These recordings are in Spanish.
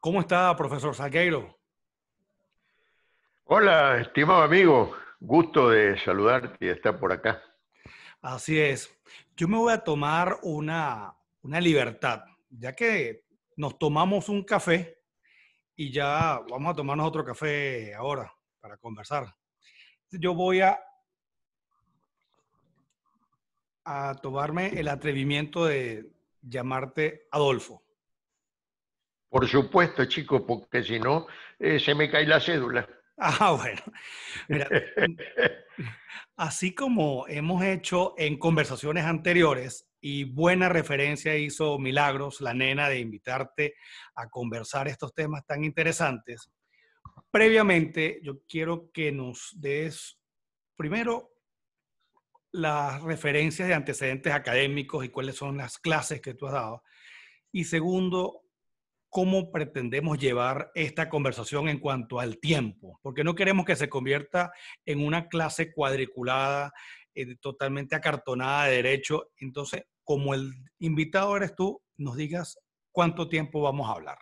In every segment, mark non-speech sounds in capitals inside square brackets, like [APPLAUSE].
¿Cómo está, profesor Saqueiro? Hola, estimado amigo. Gusto de saludarte y estar por acá. Así es. Yo me voy a tomar una, una libertad, ya que nos tomamos un café y ya vamos a tomarnos otro café ahora para conversar. Yo voy a, a tomarme el atrevimiento de llamarte Adolfo. Por supuesto, chico, porque si no, eh, se me cae la cédula. [LAUGHS] Ah, bueno. [LAUGHS] así como hemos hecho en conversaciones anteriores, y buena referencia hizo Milagros, la nena, de invitarte a conversar estos temas tan interesantes. Previamente, yo quiero que nos des primero las referencias de antecedentes académicos y cuáles son las clases que tú has dado. Y segundo, cómo pretendemos llevar esta conversación en cuanto al tiempo, porque no queremos que se convierta en una clase cuadriculada, eh, totalmente acartonada de derecho. Entonces, como el invitado eres tú, nos digas cuánto tiempo vamos a hablar.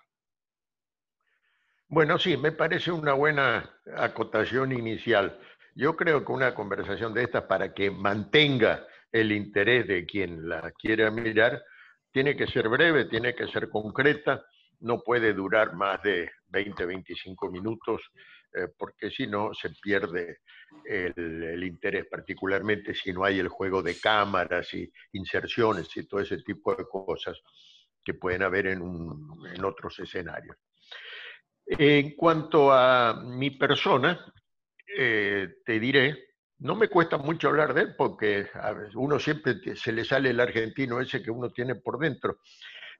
Bueno, sí, me parece una buena acotación inicial. Yo creo que una conversación de estas, para que mantenga el interés de quien la quiera mirar, tiene que ser breve, tiene que ser concreta no puede durar más de 20, 25 minutos, eh, porque si no se pierde el, interés, particularmente si no hay el juego de cámaras y inserciones y todo ese tipo de cosas que pueden haber en, en otros escenarios. En cuanto a mi persona, eh, te diré, no me cuesta mucho hablar de él porque a uno siempre se le sale el argentino ese que uno tiene por dentro.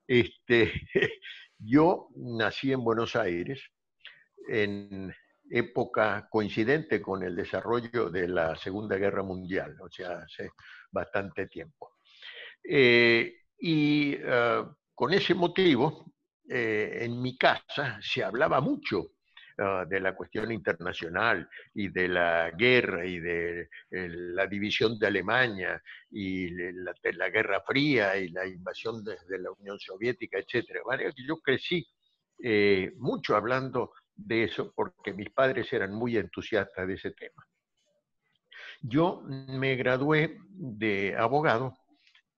Este, [LAUGHS] Yo nací en Buenos Aires en época coincidente con el desarrollo de la Segunda Guerra Mundial, o sea, hace bastante tiempo. Eh, y eh, con ese motivo, eh, en mi casa se hablaba mucho Ah, de la cuestión internacional y de la guerra y de eh, la división de Alemania y la, de la Guerra Fría y la invasión de, la Unión Soviética, etc. Yo crecí eh, mucho hablando de eso porque mis padres eran muy entusiastas de ese tema. Yo me gradué de abogado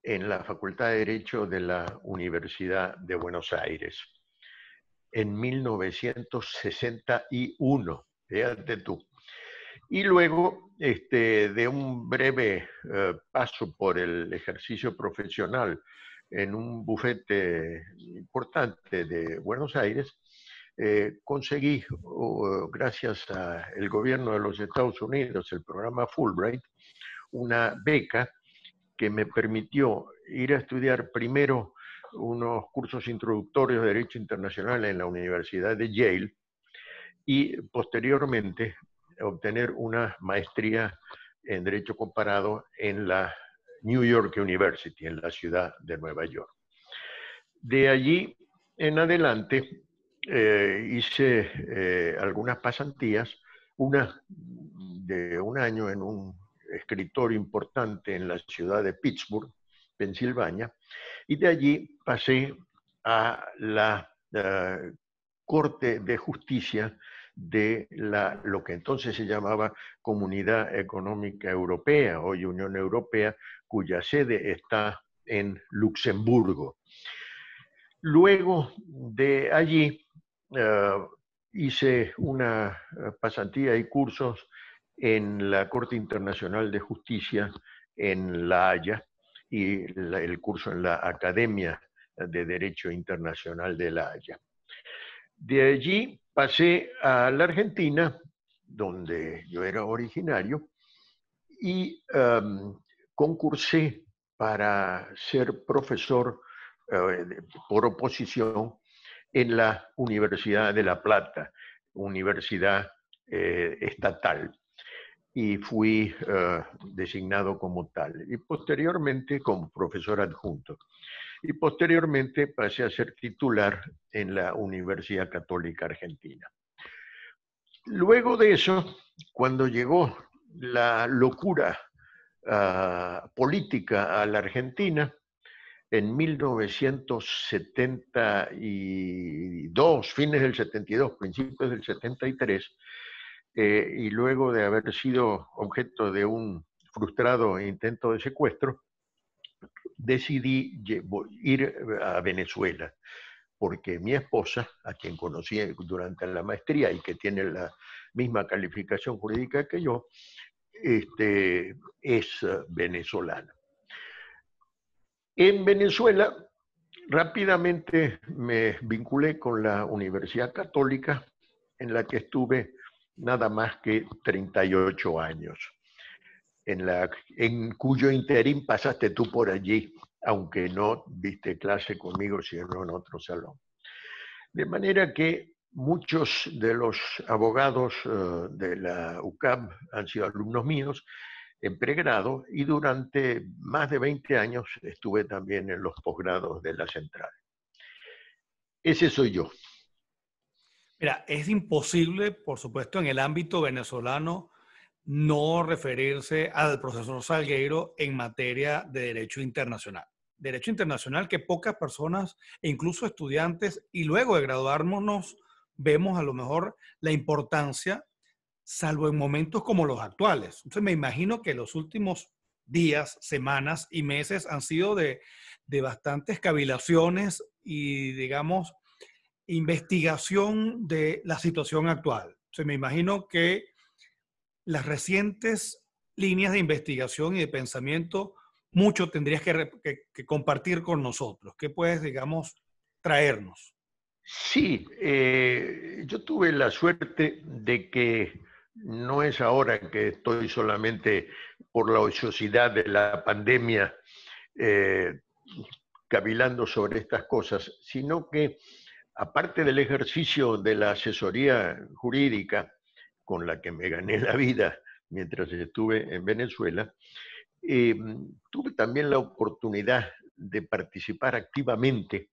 en la Facultad de Derecho de la Universidad de Buenos Aires en 1961, fíjate tú. Y luego, este, de un breve eh, paso por el ejercicio profesional en un bufete importante de Buenos Aires, eh, conseguí, gracias gracias al gobierno de los Estados Unidos, el programa Fulbright, una beca que me permitió ir a estudiar primero unos cursos introductorios de Derecho Internacional en la Universidad de Yale y posteriormente obtener una maestría en Derecho Comparado en la New York University, en la ciudad de Nueva York. De allí en adelante eh, hice eh, algunas pasantías, una de un año en un escritor importante en la ciudad de Pittsburgh, Pensilvania, y de allí pasé a la eh, Corte de Justicia de la, lo que entonces se llamaba Comunidad Económica Europea, hoy Unión Europea, cuya sede está en Luxemburgo. Luego de allí eh, hice una eh, pasantía y cursos en la Corte Internacional de Justicia en La Haya, y el curso en la Academia de Derecho Internacional de La Haya. De allí pasé a la Argentina, donde yo era originario, y um, concursé para ser profesor eh, por oposición en la Universidad de La Plata, universidad eh, estatal y fui eh, designado como tal. Y posteriormente como profesor adjunto. Y posteriormente pasé a ser titular en la Universidad Católica Argentina. Luego de eso, cuando llegó la locura ah, política a la Argentina, en 1972, fines del 72, principios del 73, eh, y luego de haber sido objeto de un frustrado intento de secuestro, decidí ir eh, a Venezuela, porque mi esposa, a quien conocí eh, durante la maestría y que tiene la misma calificación jurídica que yo, este, es venezolana. En Venezuela, rápidamente me vinculé con la Universidad Católica, en la que estuve nada más que 38 años, en, la, en cuyo interín pasaste tú por allí, aunque no viste clase conmigo, sino en otro salón. De manera que muchos de los abogados eh, de la UCAB han sido alumnos míos en pregrado y durante más de 20 años estuve también en los posgrados de la central. Ese soy yo. Mira, es imposible, por supuesto, en el ámbito venezolano no referirse al profesor Salgueiro en materia de derecho internacional. Derecho internacional que pocas personas, e incluso estudiantes, y luego de graduarnos, vemos a lo mejor la importancia, salvo en momentos como los actuales. Entonces me imagino que los últimos días, semanas y meses han sido de, de bastantes cavilaciones y, digamos, investigación de la situación actual. Se me imagino que las recientes líneas de investigación y de pensamiento, mucho tendrías que, compartir con nosotros. ¿Qué puedes, digamos, traernos? Sí, eh, yo tuve la suerte de que no es ahora que estoy solamente por la ociosidad de la pandemia eh, cavilando sobre estas cosas, sino que aparte del ejercicio de la asesoría jurídica con la que me gané la vida mientras estuve en Venezuela, eh, tuve también la oportunidad de participar activamente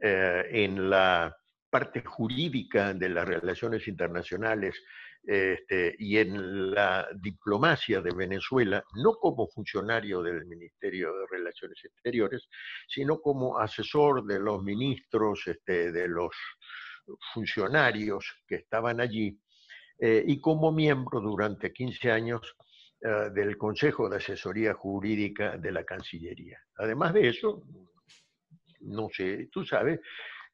eh, en la parte jurídica de las relaciones internacionales este, y en la diplomacia de Venezuela, no como funcionario del Ministerio de Relaciones Exteriores, sino como asesor de los ministros, este, de los funcionarios que estaban allí, eh, y como miembro durante 15 años eh, del Consejo de Asesoría Jurídica de la Cancillería. Además de eso, no sé, tú sabes,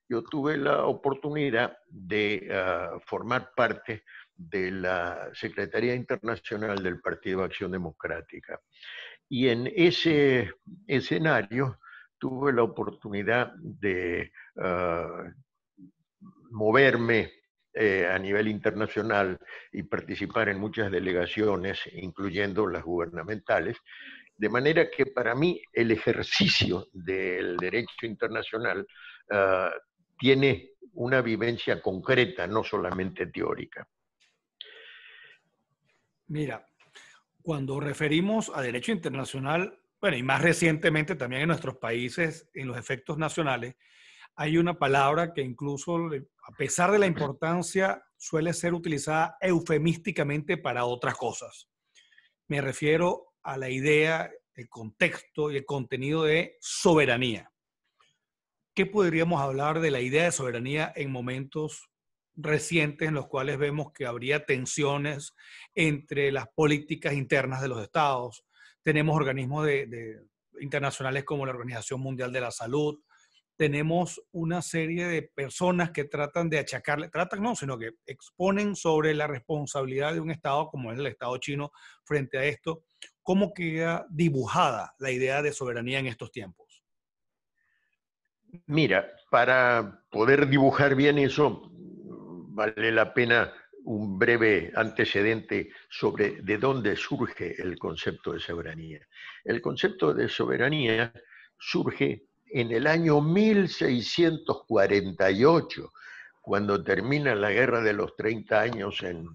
yo tuve la oportunidad de ah, formar parte de la Secretaría Internacional del Partido Acción Democrática. Y en ese escenario tuve la oportunidad de ah, moverme eh, a nivel internacional y participar en muchas delegaciones, incluyendo las gubernamentales, de manera que para mí el ejercicio del derecho internacional ah, tiene una vivencia concreta, no solamente teórica. Mira, cuando referimos a derecho internacional, bueno, y más recientemente también en nuestros países, en los efectos nacionales, hay una palabra que incluso, a pesar de la importancia, suele ser utilizada eufemísticamente para otras cosas. Me refiero a la idea, el contexto y el contenido de soberanía. ¿Qué podríamos hablar de la idea de soberanía en momentos recientes en los cuales vemos que habría tensiones entre las políticas internas de los estados. Tenemos organismos internacionales como la Organización Mundial de la Salud. Tenemos una serie de personas que tratan de achacarle, tratan no, sino que exponen sobre la responsabilidad de un Estado como es el Estado chino frente a esto. ¿Cómo queda dibujada la idea de soberanía en estos tiempos? Mira, para poder dibujar bien eso, vale la pena un breve antecedente sobre de dónde surge el concepto de soberanía. El concepto de soberanía surge en el año 1648, cuando termina la Guerra de los 30 Años en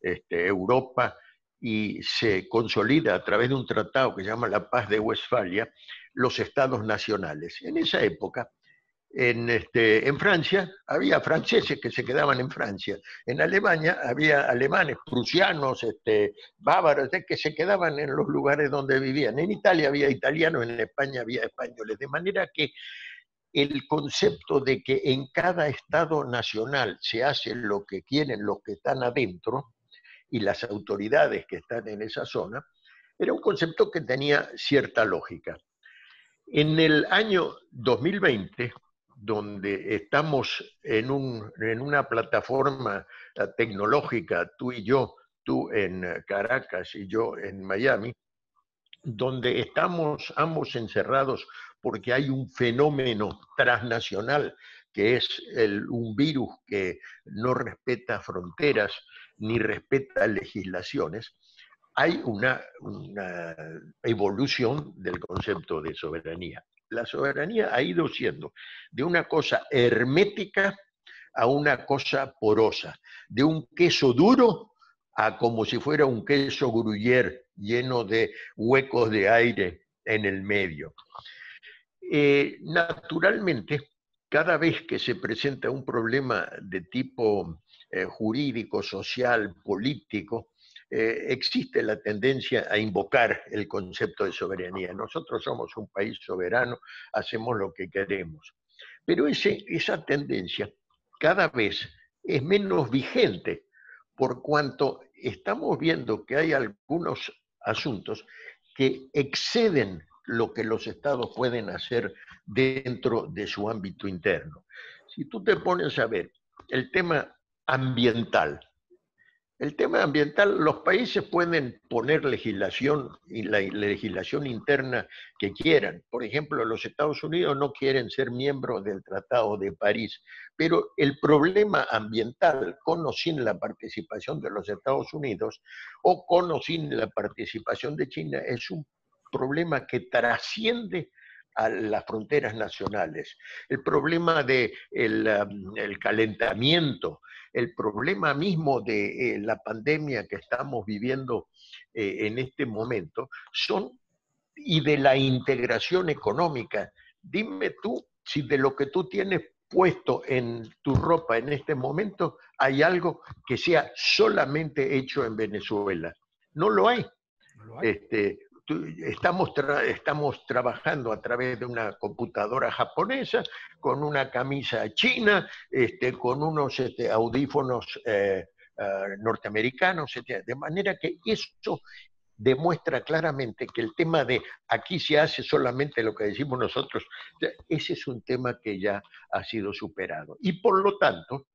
este, Europa y se consolida a través de un tratado que se llama la Paz de Westfalia los estados nacionales. En esa época, en, este, en Francia había franceses que se quedaban en Francia, en Alemania había alemanes, prusianos, este, bávaros, que se quedaban en los lugares donde vivían. En Italia había italianos, en España había españoles, de manera que el concepto de que en cada estado nacional se hace lo que quieren los que están adentro y las autoridades que están en esa zona, era un concepto que tenía cierta lógica. En el año 2020, donde estamos en, una plataforma eh, tecnológica, tú y yo, tú en Caracas y yo en Miami, donde estamos ambos encerrados porque hay un fenómeno transnacional que es un virus que no respeta fronteras ni respeta legislaciones, hay una evolución del concepto de soberanía la soberanía ha ido siendo de una cosa hermética a una cosa porosa, de un queso duro a como si fuera un queso gruyer lleno de huecos de aire en el medio. Eh, naturalmente, cada vez que se presenta un problema de tipo eh, jurídico, social, político, eh, existe la tendencia a invocar el concepto de soberanía. Nosotros somos un país soberano, hacemos lo que queremos. Pero esa tendencia cada vez es menos vigente por cuanto estamos viendo que hay algunos asuntos que exceden lo que los estados pueden hacer dentro de su ámbito interno. Si tú te pones a ver el tema ambiental, el tema ambiental, los países pueden poner legislación y la legislación interna que quieran. Por ejemplo, los Estados Unidos no quieren ser miembros del Tratado de París, pero el problema ambiental, con o sin la participación de los Estados Unidos o con o sin la participación de China, es un problema que trasciende a las fronteras nacionales, el problema del de um, el, calentamiento, el problema mismo de eh, la pandemia que estamos viviendo eh, en este momento, son y de la integración económica. Dime tú si de lo que tú tienes puesto en tu ropa en este momento hay algo que sea solamente hecho en Venezuela. No lo hay. Este, estamos, estamos trabajando a través de una computadora japonesa, con una camisa china, este, con unos este, audífonos eh, ah, norteamericanos, etc. Este, de manera que eso demuestra claramente que el tema de aquí se hace solamente lo que decimos nosotros, ese es un tema que ya ha sido superado. Y por lo tanto,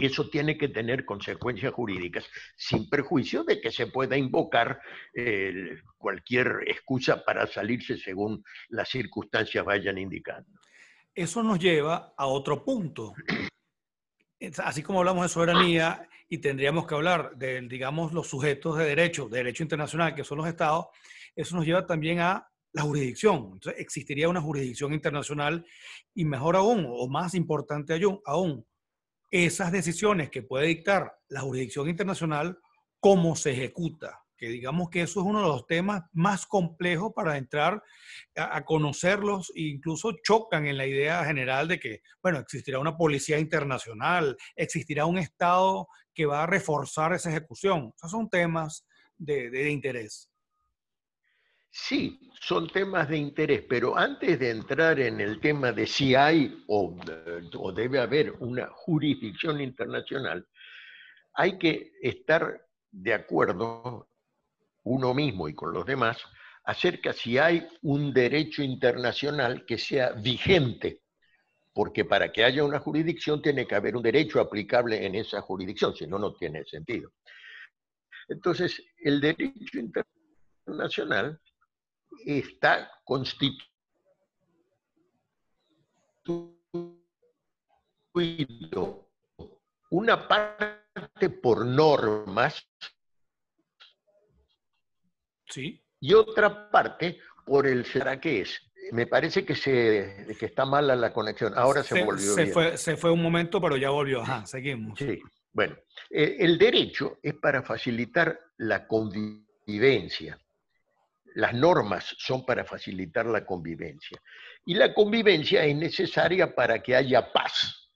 eso tiene que tener consecuencias jurídicas, sin perjuicio de que se pueda invocar cualquier excusa para salirse según las circunstancias vayan indicando. Eso nos lleva a otro punto. Así como hablamos de soberanía y tendríamos que hablar de, digamos, los sujetos de derecho, de derecho internacional, que son los estados, eso nos lleva también a la jurisdicción. Entonces, existiría una jurisdicción internacional y mejor aún, o más importante aún, esas decisiones que puede dictar la jurisdicción internacional, cómo se ejecuta. Que digamos que eso es uno de los temas más complejos para entrar a, conocerlos e incluso chocan en la idea general de que, bueno, existirá una policía internacional, existirá un Estado que va a reforzar esa ejecución. Esos son temas de interés. Sí, son temas de interés, pero antes de entrar en el tema de si hay o, debe haber una jurisdicción internacional, hay que estar de acuerdo uno mismo y con los demás acerca si hay un derecho internacional que sea vigente, porque para que haya una jurisdicción tiene que haber un derecho aplicable en esa jurisdicción, si no, no tiene sentido. Entonces, el derecho internacional está constituido una parte por normas ¿Sí? y otra parte por el será que es. Me parece que se está mala la conexión. Ahora se, volvió. Se Fue, se fue un momento, pero ya volvió. Ajá, seguimos. Sí. Bueno, eh, el derecho es para facilitar la convivencia las normas son para facilitar la convivencia. Y la convivencia es necesaria para que haya paz.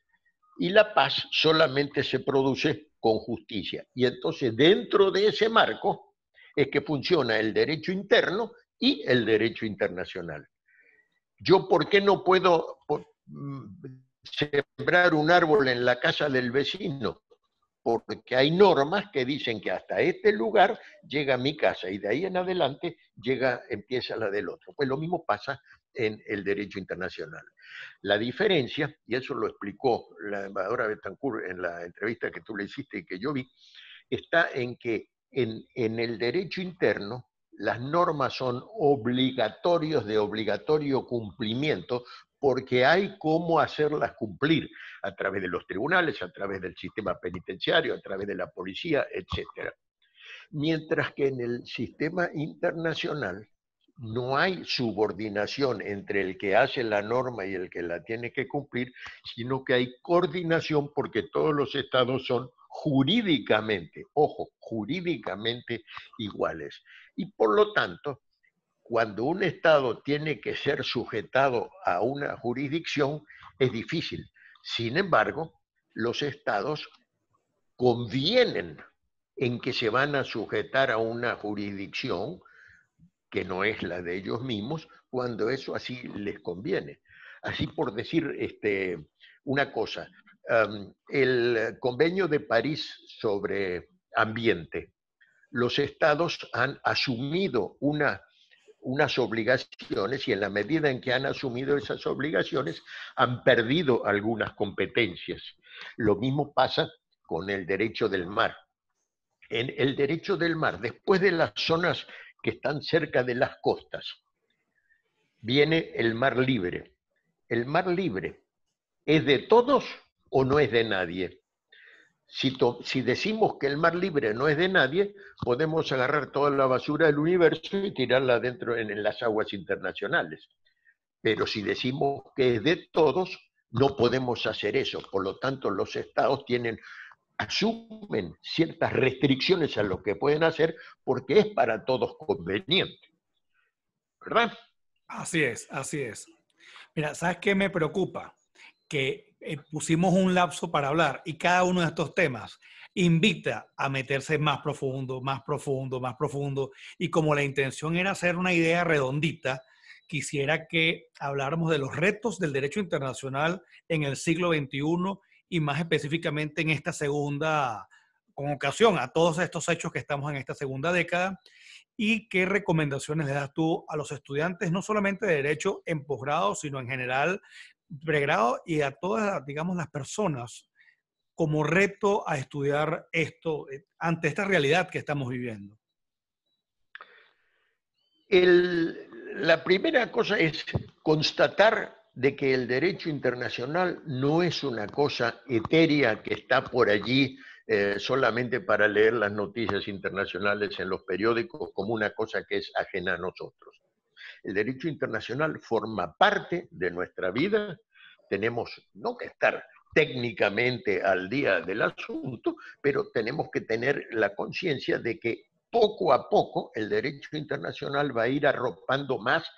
Y la paz solamente se produce con justicia. Y entonces dentro de ese marco es que funciona el derecho interno y el derecho internacional. Yo, ¿por qué no puedo mm, sembrar un árbol en la casa del vecino? porque hay normas que dicen que hasta este lugar llega mi casa y de ahí en adelante llega, empieza la del otro. Pues lo mismo pasa en el derecho internacional. La diferencia, y eso lo explicó la embajadora Betancourt en la entrevista que tú le hiciste y que yo vi, está en que en, en el derecho interno las normas son obligatorios de obligatorio cumplimiento porque hay cómo hacerlas cumplir a través de los tribunales, a través del sistema penitenciario, a través de la policía, etc. Mientras que en el sistema internacional no hay subordinación entre el que hace la norma y el que la tiene que cumplir, sino que hay coordinación porque todos los estados son jurídicamente, ojo, jurídicamente iguales. Y por lo tanto, cuando un Estado tiene que ser sujetado a una jurisdicción, es difícil. Sin embargo, los Estados convienen en que se van a sujetar a una jurisdicción que no es la de ellos mismos, cuando eso así les conviene. Así por decir este, una cosa, el convenio de París sobre ambiente, los estados han asumido una unas obligaciones y en la medida en que han asumido esas obligaciones han perdido algunas competencias. Lo mismo pasa con el derecho del mar. En el derecho del mar, después de las zonas que están cerca de las costas, viene el mar libre. ¿El mar libre es de todos o no es de nadie? Si, decimos que el mar libre no es de nadie, podemos agarrar toda la basura del universo y tirarla dentro en, las aguas internacionales. Pero si decimos que es de todos, no podemos hacer eso. Por lo tanto, los estados tienen asumen ciertas restricciones a lo que pueden hacer porque es para todos conveniente. ¿Verdad? Así es, así es. Mira, ¿sabes qué me preocupa? Que eh, pusimos un lapso para hablar y cada uno de estos temas invita a meterse más profundo, más profundo, más profundo. Y como la intención era hacer una idea redondita, quisiera que habláramos de los retos del derecho internacional en el siglo XXI y más específicamente en esta segunda, con ocasión a todos estos hechos que estamos en esta segunda década. ¿Y qué recomendaciones le das tú a los estudiantes, no solamente de derecho en posgrado, sino en general pregrado y a todas, digamos, las personas como reto a estudiar esto eh, ante esta realidad que estamos viviendo? la primera cosa es constatar de que el derecho internacional no es una cosa etérea que está por allí eh, solamente para leer las noticias internacionales en los periódicos como una cosa que es ajena a nosotros el derecho internacional forma parte de nuestra vida, tenemos no que estar técnicamente al día del asunto, pero tenemos que tener la conciencia de que poco a poco el derecho internacional va a ir arropando más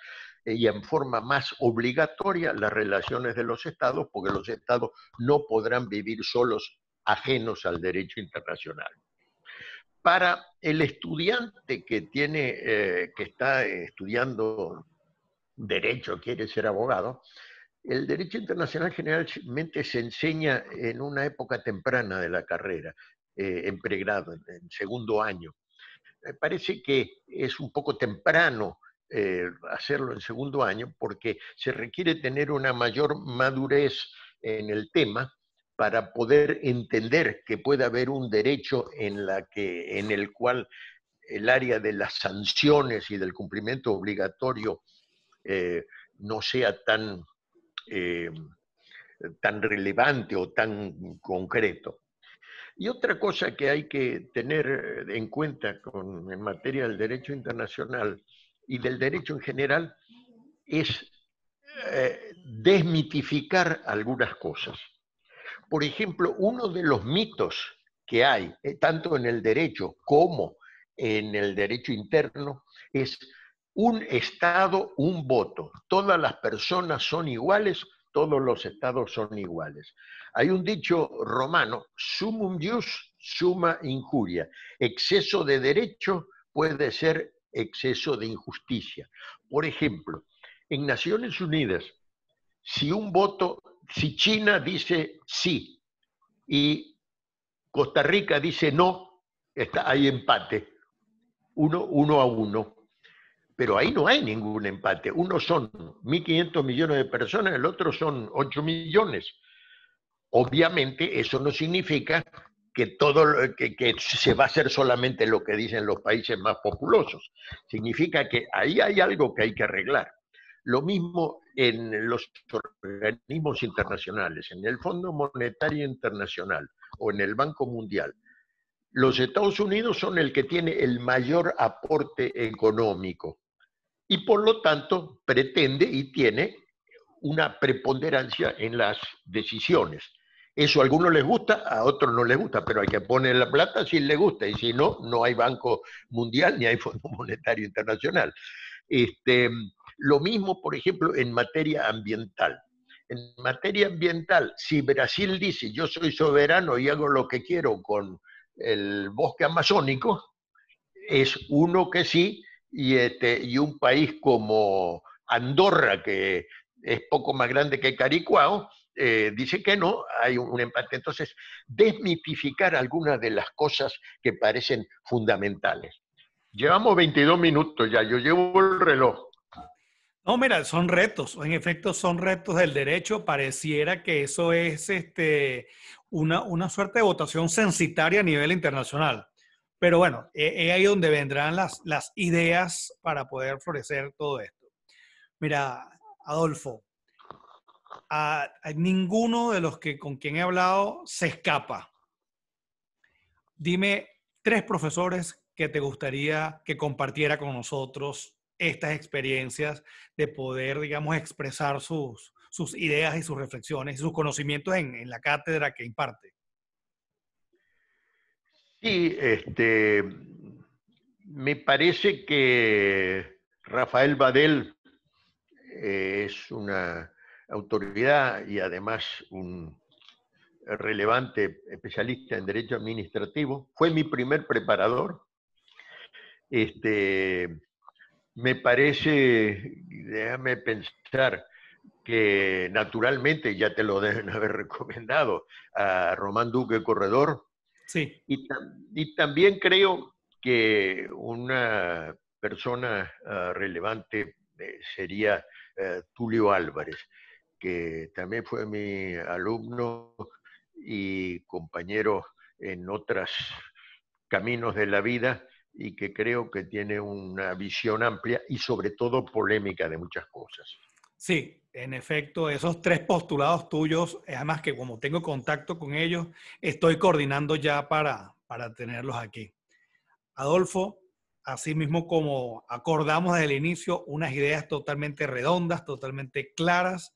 eh, y en forma más obligatoria las relaciones de los estados, porque los estados no podrán vivir solos ajenos al derecho internacional para el estudiante que tiene, eh, que está estudiando derecho, quiere ser abogado, el derecho internacional generalmente se enseña en una época temprana de la carrera, eh, en pregrado, en, segundo año. Me parece que es un poco temprano eh, hacerlo en segundo año porque se requiere tener una mayor madurez en el tema para poder entender que puede haber un derecho en, el cual el área de las sanciones y del cumplimiento obligatorio eh, no sea tan, eh, tan relevante o tan concreto. Y otra cosa que hay que tener en cuenta en materia del derecho internacional y del derecho en general es eh, desmitificar algunas cosas. Por ejemplo, uno de los mitos que hay, eh, tanto en el derecho como en el derecho interno, es un Estado, un voto. Todas las personas son iguales, todos los Estados son iguales. Hay un dicho romano, sumum jus suma injuria. Exceso de derecho puede ser exceso de injusticia. Por ejemplo, en Naciones Unidas, si un voto si China dice sí y Costa Rica dice no, está, hay empate, uno, a uno. Pero ahí no hay ningún empate. Uno son 1.500 millones de personas, el otro son 8 millones. Obviamente eso no significa que, todo, que, que se va a hacer solamente lo que dicen los países más populosos. Significa que ahí hay algo que hay que arreglar. Lo mismo en los organismos internacionales, en el Fondo Monetario Internacional o en el Banco Mundial, los Estados Unidos son el que tiene el mayor aporte económico y por lo tanto pretende y tiene una preponderancia en las decisiones. Eso a algunos les gusta, a otros no les gusta, pero hay que poner la plata si les gusta y si no, no hay Banco Mundial ni hay [LAUGHS] Fondo Monetario Internacional. Este, lo mismo, por ejemplo, en materia ambiental. En materia ambiental, si Brasil dice yo soy soberano y hago lo que quiero con el bosque amazónico, es uno que sí, y, este, y un país como Andorra, que es poco más grande que Caricuao, eh, dice que no, hay un empate. Entonces, desmitificar algunas de las cosas que parecen fundamentales. Llevamos 22 minutos ya, yo llevo el reloj. No, mira, son retos, en efecto son retos del derecho, pareciera que eso es este, una, suerte de votación censitaria a nivel internacional. Pero bueno, eh, eh, es ahí donde vendrán las, ideas para poder florecer todo esto. Mira, Adolfo, ninguno de los que con quien he hablado se escapa. Dime tres profesores que te gustaría que compartiera con nosotros estas experiencias de poder, digamos, expresar sus, ideas y sus reflexiones y sus conocimientos en, la cátedra que imparte. Sí, este, me parece que Rafael Badel eh, es una autoridad y además un relevante especialista en derecho administrativo. Fue mi primer preparador. Este, me parece, déjame pensar, que naturalmente ya te lo [LAUGHS] deben haber recomendado a Román Duque Corredor. Sí. Y, también creo que una persona ah, relevante eh, sería eh, Tulio Álvarez, que también fue mi alumno y compañero en otros caminos de la vida y que creo que tiene una visión amplia y sobre todo polémica de muchas cosas. Sí, en efecto, esos tres postulados tuyos, además que como tengo contacto con ellos, estoy coordinando ya para, para tenerlos aquí. Adolfo, así mismo como acordamos desde el inicio, unas ideas totalmente redondas, totalmente claras.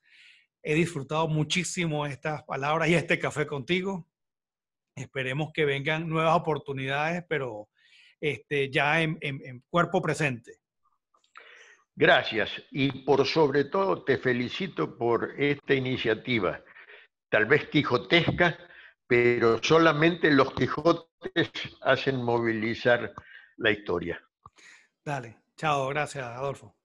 He disfrutado muchísimo estas palabras y este café contigo. Esperemos que vengan nuevas oportunidades, pero este, ya en, en cuerpo presente. Gracias y por sobre todo te felicito por esta iniciativa, tal vez quijotesca, pero solamente los Quijotes hacen movilizar la historia. Dale, chao, gracias Adolfo.